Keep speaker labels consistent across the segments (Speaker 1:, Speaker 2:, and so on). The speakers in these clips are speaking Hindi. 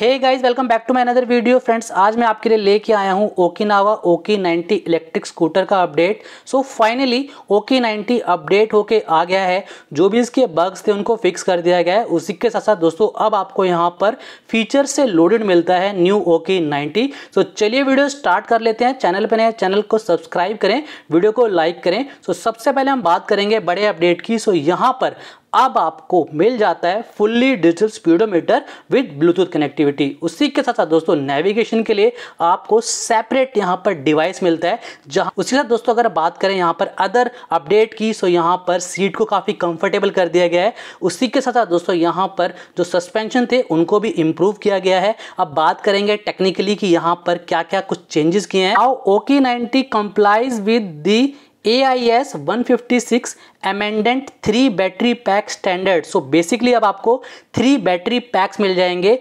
Speaker 1: hey guys welcome back to my another video friends आज मैं आपके लिए लेके आया हूँ ओकिनावा ओके 90 इलेक्ट्रिक स्कूटर का update so finally Okhi 90 update होके आ गया है जो भी इसके बग्स थे उनको फिक्स कर दिया गया है उसी के साथ साथ दोस्तों अब आपको यहाँ पर फीचर से लोडेड मिलता है न्यू ओकी नाइन्टी सो चलिए वीडियो स्टार्ट कर लेते हैं चैनल पर नए चैनल को सब्सक्राइब करें वीडियो को लाइक करें सो so, सबसे पहले हम बात करेंगे बड़े अपडेट की सो so, यहाँ पर अब आपको मिल जाता है fully digital speedometer with Bluetooth connectivity उसी के साथ साथ दोस्तों नेविगेशन के लिए आपको सेपरेट यहाँ पर डिवाइस मिलता है जहाँ उसी के साथ दोस्तों अगर बात करें यहाँ पर अदर अपडेट की सो यहाँ पर सीट को काफ़ी कंफर्टेबल कर दिया गया है उसी के साथ साथ दोस्तों यहाँ पर जो सस्पेंशन थे उनको भी इम्प्रूव किया गया है अब बात करेंगे टेक्निकली कि यहाँ पर क्या क्या कुछ चेंजेस किए हैं how Okhi ninety complies with the A I S one fifty six amendment three battery pack standard so basically अब आपको थ्री बैटरी पैक्स मिल जाएंगे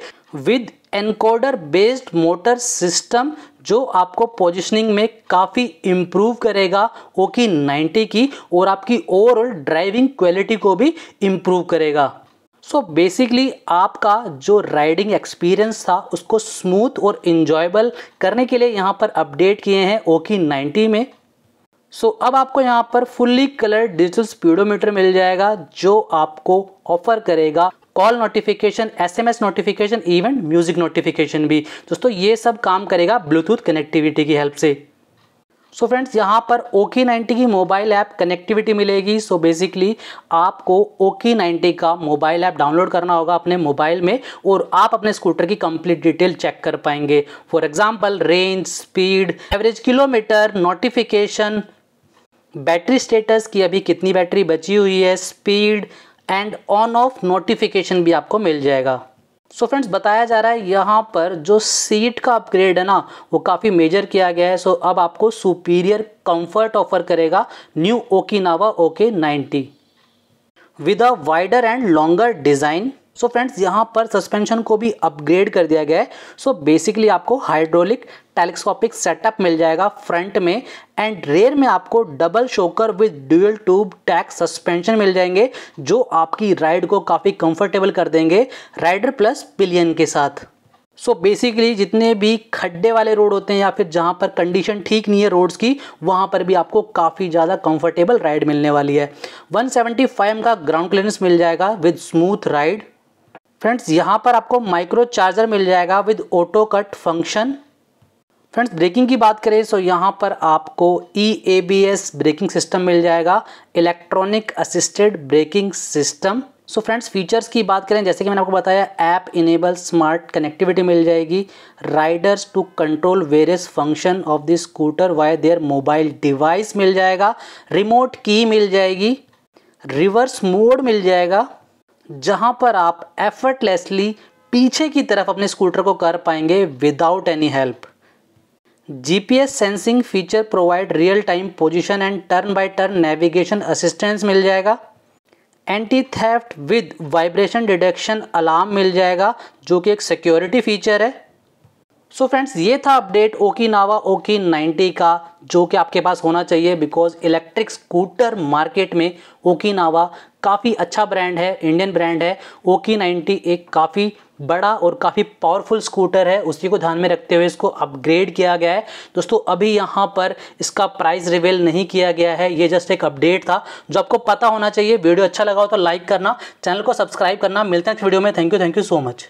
Speaker 1: with encoder based motor system जो आपको पोजिशनिंग में काफ़ी इम्प्रूव करेगा ओ की नाइन्टी की और आपकी ओवरऑल ड्राइविंग क्वालिटी को भी इम्प्रूव करेगा सो so बेसिकली आपका जो राइडिंग एक्सपीरियंस था उसको स्मूथ और इन्जॉयबल करने के लिए यहाँ पर अपडेट किए हैं ओ की नाइन्टी में सो so, अब आपको यहाँ पर फुल्ली कलर डिजिटल स्पीडोमीटर मिल जाएगा जो आपको ऑफर करेगा call notification SMS notification even music notification भी दोस्तों ये सब काम करेगा ब्लूटूथ कनेक्टिविटी की हेल्प से सो so फ्रेंड्स यहाँ पर ओके नाइन्टी की मोबाइल ऐप कनेक्टिविटी मिलेगी सो so बेसिकली आपको ओके नाइन्टी का मोबाइल ऐप डाउनलोड करना होगा अपने मोबाइल में और आप अपने स्कूटर की कंप्लीट डिटेल चेक कर पाएंगे for example range speed average kilometre notification battery status की अभी कितनी बैटरी बची हुई है speed and on off notification भी आपको मिल जाएगा सो so फ्रेंड्स बताया जा रहा है यहाँ पर जो सीट का अपग्रेड है ना वो काफ़ी मेजर किया गया है सो so अब आपको सुपीरियर कंफर्ट ऑफर करेगा new Okinawa Okhi 90 with a wider and longer design so friends यहाँ पर सस्पेंशन को भी अपग्रेड कर दिया गया है सो so बेसिकली आपको हाइड्रोलिक टेलीस्कोपिक सेटअप मिल जाएगा फ्रंट में एंड रेयर में आपको double shocker with dual tube tech suspension मिल जाएंगे जो आपकी राइड को काफ़ी कंफर्टेबल कर देंगे राइडर प्लस पिलियन के साथ सो so बेसिकली जितने भी खड्डे वाले रोड होते हैं या फिर जहाँ पर कंडीशन ठीक नहीं है रोड्स की वहाँ पर भी आपको काफ़ी ज़्यादा कंफर्टेबल राइड मिलने वाली है 175 का ग्राउंड क्लियरेंस मिल जाएगा विद स्मूथ राइड फ्रेंड्स यहाँ पर आपको माइक्रो चार्जर मिल जाएगा with auto cut function friends braking की बात करें सो यहाँ पर आपको E A B S braking system मिल जाएगा electronic assisted braking system so friends features की बात करें जैसे कि मैंने आपको बताया ऐप इनेबल स्मार्ट कनेक्टिविटी मिल जाएगी riders to control various function of the scooter via their mobile device मिल जाएगा रिमोट की मिल जाएगी रिवर्स मोड मिल जाएगा जहां पर आप एफर्टलेसली पीछे की तरफ अपने स्कूटर को कर पाएंगे without any help GPS sensing feature provide real time position and turn by turn navigation assistance मिल जाएगा anti theft with vibration detection alarm मिल जाएगा जो कि एक सिक्योरिटी फीचर है सो so फ्रेंड्स ये था अपडेट ओकिनावा ओकी 90 का जो कि आपके पास होना चाहिए बिकॉज इलेक्ट्रिक स्कूटर मार्केट में ओकिनावा काफ़ी अच्छा ब्रांड है इंडियन ब्रांड है ओकी नाइन्टी एक काफ़ी बड़ा और काफ़ी पावरफुल स्कूटर है उसी को ध्यान में रखते हुए इसको अपग्रेड किया गया है दोस्तों अभी यहाँ पर इसका प्राइस रिवील नहीं किया गया है ये जस्ट एक अपडेट था जो आपको पता होना चाहिए वीडियो अच्छा लगा हो तो लाइक करना चैनल को सब्सक्राइब करना मिलते हैं इस वीडियो में thank you thank you so much